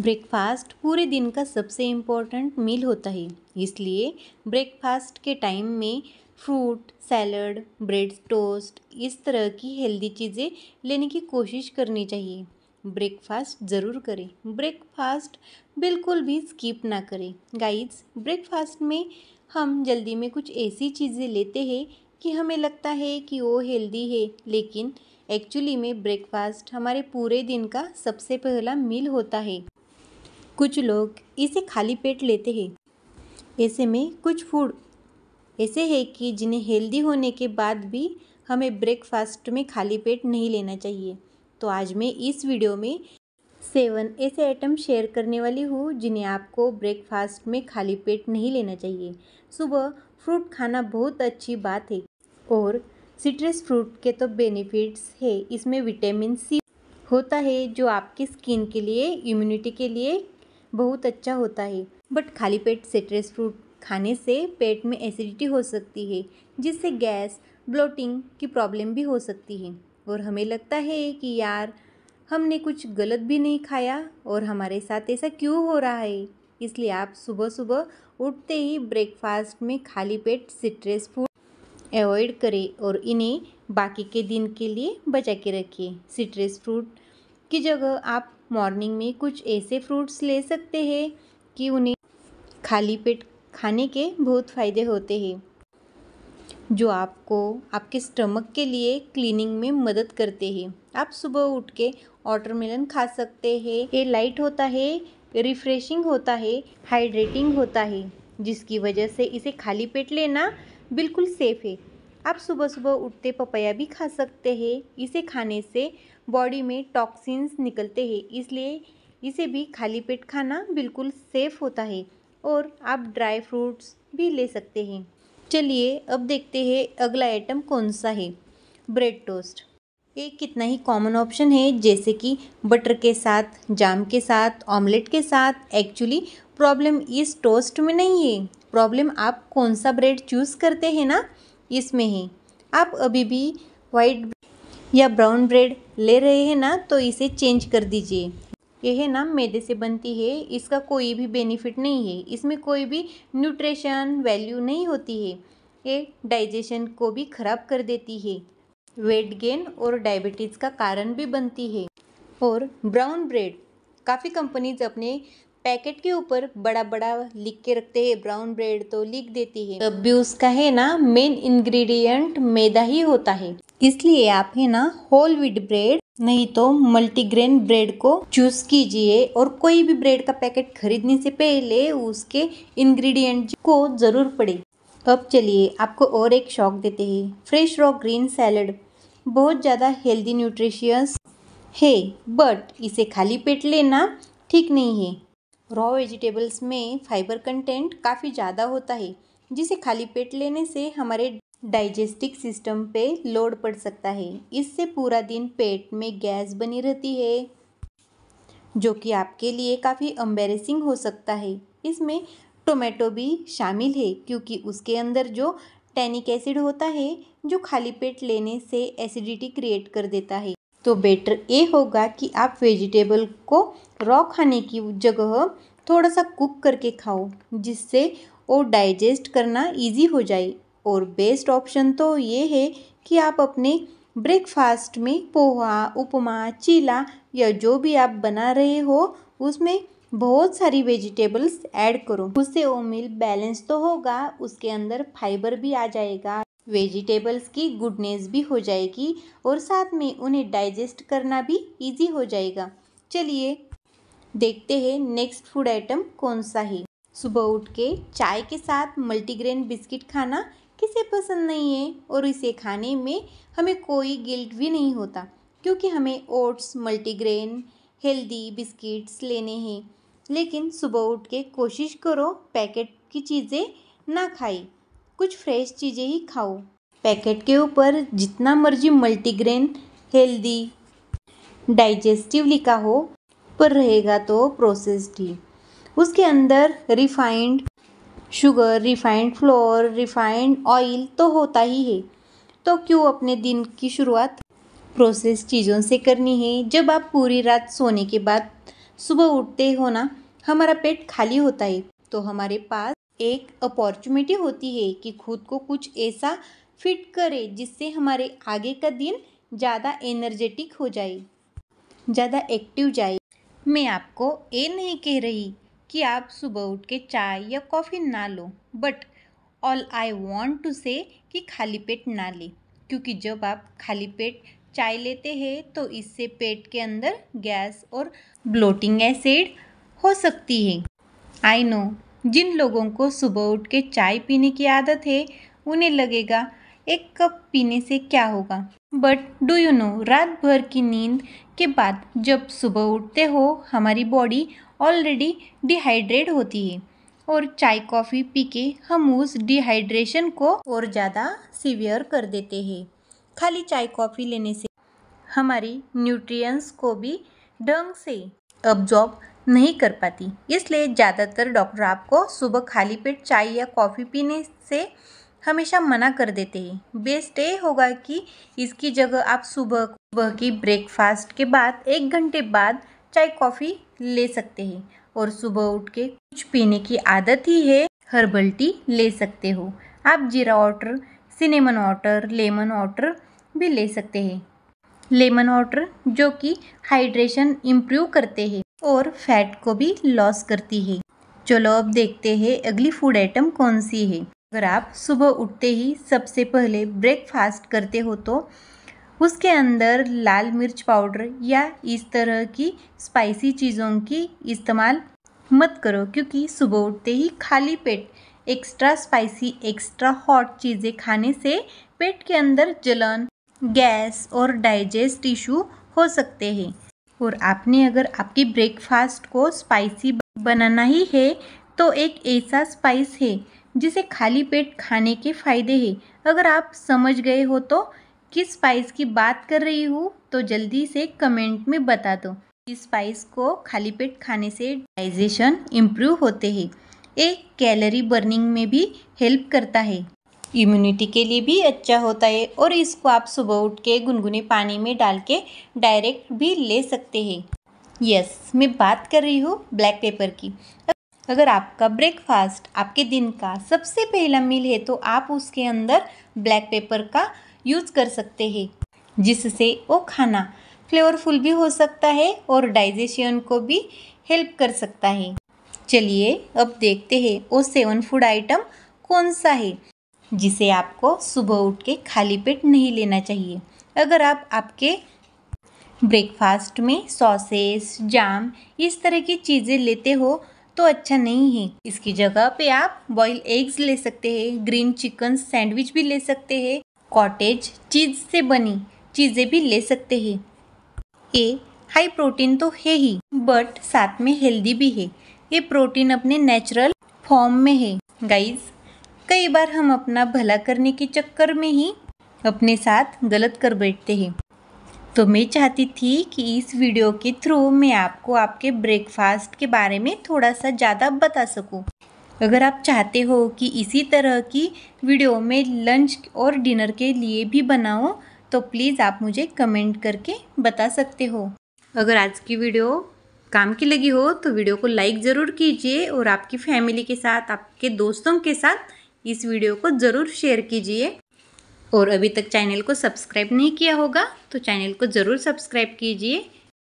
Breakfast पूरे दिन का सबसे इम्पोर्टेंट मील होता है इसलिए ब्रेकफास्ट के टाइम में फ्रूट सैलड ब्रेड टोस्ट इस तरह की हेल्दी चीज़ें लेने की कोशिश करनी चाहिए ब्रेकफास्ट ज़रूर करें ब्रेकफास्ट बिल्कुल भी स्किप ना करें गाइड्स ब्रेकफास्ट में हम जल्दी में कुछ ऐसी चीज़ें लेते हैं कि हमें लगता है कि वो हेल्दी है लेकिन एक्चुअली में ब्रेकफास्ट हमारे पूरे दिन का सबसे पहला मील होता है कुछ लोग इसे खाली पेट लेते हैं ऐसे में कुछ फूड ऐसे है कि जिन्हें हेल्दी होने के बाद भी हमें ब्रेकफास्ट में खाली पेट नहीं लेना चाहिए तो आज मैं इस वीडियो में सेवन ऐसे आइटम शेयर करने वाली हूँ जिन्हें आपको ब्रेकफास्ट में खाली पेट नहीं लेना चाहिए सुबह फ्रूट खाना बहुत अच्छी बात है और सिट्रस फ्रूट के तो बेनिफिट्स है इसमें विटामिन सी होता है जो आपकी स्किन के लिए इम्यूनिटी के लिए बहुत अच्छा होता है बट खाली पेट सिट्रस फ्रूट खाने से पेट में एसिडिटी हो सकती है जिससे गैस ब्लोटिंग की प्रॉब्लम भी हो सकती है और हमें लगता है कि यार हमने कुछ गलत भी नहीं खाया और हमारे साथ ऐसा क्यों हो रहा है इसलिए आप सुबह सुबह उठते ही ब्रेकफास्ट में खाली पेट सिट्रस फ्रूट अवॉइड करें और इन्हें बाकी के दिन के लिए बचा के रखिए सिट्रस फ्रूट की जगह आप मॉर्निंग में कुछ ऐसे फ्रूट्स ले सकते हैं कि उन्हें खाली पेट खाने के बहुत फ़ायदे होते हैं जो आपको आपके स्टमक के लिए क्लीनिंग में मदद करते हैं आप सुबह उठ के वाटरमेलन खा सकते हैं ये लाइट होता है रिफ्रेशिंग होता है हाइड्रेटिंग होता है जिसकी वजह से इसे खाली पेट लेना बिल्कुल सेफ़ है आप सुबह सुबह उठते पपैया भी खा सकते हैं इसे खाने से बॉडी में टॉक्सिन्स निकलते हैं इसलिए इसे भी खाली पेट खाना बिल्कुल सेफ़ होता है और आप ड्राई फ्रूट्स भी ले सकते हैं चलिए अब देखते हैं अगला आइटम कौन सा है ब्रेड टोस्ट ये कितना ही कॉमन ऑप्शन है जैसे कि बटर के साथ जाम के साथ ऑमलेट के साथ एक्चुअली प्रॉब्लम इस टोस्ट में नहीं है प्रॉब्लम आप कौन सा ब्रेड चूज़ करते हैं ना इसमें ही आप अभी भी वाइट या ब्राउन ब्रेड ले रहे हैं ना तो इसे चेंज कर दीजिए यह ना मैदे से बनती है इसका कोई भी बेनिफिट नहीं है इसमें कोई भी न्यूट्रिशन वैल्यू नहीं होती है ये डाइजेशन को भी खराब कर देती है वेट गेन और डायबिटीज़ का कारण भी बनती है और ब्राउन ब्रेड काफ़ी कंपनीज अपने पैकेट के ऊपर बड़ा बड़ा लिख के रखते हैं ब्राउन ब्रेड तो लिख देती है तब भी उसका है ना मेन इंग्रेडिएंट मैदा ही होता है इसलिए आप है ना होल व्हीट ब्रेड नहीं तो मल्टीग्रेन ब्रेड को चूज कीजिए और कोई भी ब्रेड का पैकेट खरीदने से पहले उसके इंग्रेडिएंट को ज़रूर पड़े अब चलिए आपको और एक शौक देते हैं फ्रेश रॉ ग्रीन सैलड बहुत ज़्यादा हेल्दी न्यूट्रिशियस है बट इसे खाली पेट लेना ठीक नहीं है रॉ वेजिटेबल्स में फाइबर कंटेंट काफ़ी ज़्यादा होता है जिसे खाली पेट लेने से हमारे डाइजेस्टिक सिस्टम पे लोड पड़ सकता है इससे पूरा दिन पेट में गैस बनी रहती है जो कि आपके लिए काफ़ी अम्बेरेसिंग हो सकता है इसमें टोमेटो भी शामिल है क्योंकि उसके अंदर जो टैनिक एसिड होता है जो खाली पेट लेने से एसिडिटी क्रिएट कर देता है तो बेटर ये होगा कि आप वेजिटेबल को रॉ खाने की जगह थोड़ा सा कुक करके खाओ जिससे वो डाइजेस्ट करना इजी हो जाए और बेस्ट ऑप्शन तो ये है कि आप अपने ब्रेकफास्ट में पोहा उपमा चीला या जो भी आप बना रहे हो उसमें बहुत सारी वेजिटेबल्स ऐड करो उससे वो मील बैलेंस तो होगा उसके अंदर फाइबर भी आ जाएगा वेजिटेबल्स की गुडनेस भी हो जाएगी और साथ में उन्हें डाइजेस्ट करना भी इजी हो जाएगा चलिए देखते हैं नेक्स्ट फूड आइटम कौन सा है सुबह उठ के चाय के साथ मल्टीग्रेन बिस्किट खाना किसे पसंद नहीं है और इसे खाने में हमें कोई गिल्ट भी नहीं होता क्योंकि हमें ओट्स मल्टीग्रेन हेल्दी बिस्किट्स लेने हैं लेकिन सुबह उठ के कोशिश करो पैकेट की चीज़ें ना खाई कुछ फ्रेश चीज़ें ही खाओ पैकेट के ऊपर जितना मर्जी मल्टीग्रेन हेल्दी डाइजेस्टिव लिखा हो पर रहेगा तो प्रोसेस्ड ही उसके अंदर refined sugar refined flour refined oil तो होता ही है तो क्यों अपने दिन की शुरुआत प्रोसेस चीज़ों से करनी है जब आप पूरी रात सोने के बाद सुबह उठते हो ना हमारा पेट खाली होता है तो हमारे पास एक अपॉर्चुनिटी होती है कि खुद को कुछ ऐसा फिट करें जिससे हमारे आगे का दिन ज़्यादा एनर्जेटिक हो जाए ज़्यादा एक्टिव जाए मैं आपको ये नहीं कह रही कि आप सुबह उठ के चाय या कॉफ़ी ना लो but all I want to say कि खाली पेट ना ले क्योंकि जब आप खाली पेट चाय लेते हैं तो इससे पेट के अंदर गैस और ब्लोटिंग एसिड हो सकती है आई नो जिन लोगों को सुबह उठ के चाय पीने की आदत है उन्हें लगेगा एक कप पीने से क्या होगा बट डू यू नो रात भर की नींद के बाद जब सुबह उठते हो हमारी बॉडी ऑलरेडी डिहाइड्रेट होती है और चाय कॉफ़ी पी के हम उस डिहाइड्रेशन को और ज़्यादा सीवियर कर देते हैं खाली चाय कॉफ़ी लेने से हमारी न्यूट्रिएंट्स को भी ढंग से अब्जॉर्ब नहीं कर पाती इसलिए ज़्यादातर डॉक्टर आपको सुबह खाली पेट चाय या कॉफ़ी पीने से हमेशा मना कर देते हैं बेस्ट ये होगा कि इसकी जगह आप सुबह सुबह की ब्रेकफास्ट के बाद एक घंटे बाद चाय कॉफ़ी ले सकते हैं और सुबह उठ के कुछ पीने की आदत ही है हर्बल टी ले सकते हो आप जीरा water cinnamon water lemon water भी ले सकते हैं लेमन वाटर जो कि हाइड्रेशन इम्प्रूव करते हैं और फैट को भी लॉस करती है चलो अब देखते हैं अगली फूड आइटम कौन सी है अगर आप सुबह उठते ही सबसे पहले ब्रेकफास्ट करते हो तो उसके अंदर लाल मिर्च पाउडर या इस तरह की स्पाइसी चीज़ों की इस्तेमाल मत करो क्योंकि सुबह उठते ही खाली पेट एक्स्ट्रा स्पाइसी एक्स्ट्रा हॉट चीज़ें खाने से पेट के अंदर जलन गैस और डाइजेस्ट इशू हो सकते हैं और आपने अगर आपकी ब्रेकफास्ट को स्पाइसी बनाना ही है तो एक ऐसा स्पाइस है जिसे खाली पेट खाने के फ़ायदे हैं अगर आप समझ गए हो तो किस स्पाइस की बात कर रही हूँ तो जल्दी से कमेंट में बता दो इस स्पाइस को खाली पेट खाने से डाइजेशन इम्प्रूव होते हैं एक कैलोरी बर्निंग में भी हेल्प करता है इम्यूनिटी के लिए भी अच्छा होता है और इसको आप सुबह उठ के गुनगुने पानी में डाल के डायरेक्ट भी ले सकते हैं यस yes, मैं बात कर रही हूँ ब्लैक पेपर की अगर आपका ब्रेकफास्ट आपके दिन का सबसे पहला मील है तो आप उसके अंदर ब्लैक पेपर का यूज़ कर सकते हैं जिससे वो खाना फ्लेवरफुल भी हो सकता है और डाइजेशन को भी हेल्प कर सकता है चलिए अब देखते हैं वो सेवन फूड आइटम कौन सा है जिसे आपको सुबह उठ के खाली पेट नहीं लेना चाहिए अगर आप आपके ब्रेकफास्ट में सॉसेस जाम इस तरह की चीज़ें लेते हो तो अच्छा नहीं है इसकी जगह पे आप बॉयल एग्स ले सकते हैं ग्रीन चिकन सैंडविच भी ले सकते हैं कॉटेज चीज़ से बनी चीज़ें भी ले सकते हैं ये हाई प्रोटीन तो है ही बट साथ में हेल्दी भी है ये प्रोटीन अपने नेचुरल फॉर्म में है गाइज कई बार हम अपना भला करने के चक्कर में ही अपने साथ गलत कर बैठते हैं तो मैं चाहती थी कि इस वीडियो के थ्रू मैं आपको आपके ब्रेकफास्ट के बारे में थोड़ा सा ज़्यादा बता सकूं। अगर आप चाहते हो कि इसी तरह की वीडियो में लंच और डिनर के लिए भी बनाओ तो प्लीज़ आप मुझे कमेंट करके बता सकते हो अगर आज की वीडियो काम की लगी हो तो वीडियो को लाइक ज़रूर कीजिए और आपकी फैमिली के साथ आपके दोस्तों के साथ इस वीडियो को ज़रूर शेयर कीजिए और अभी तक चैनल को सब्सक्राइब नहीं किया होगा तो चैनल को ज़रूर सब्सक्राइब कीजिए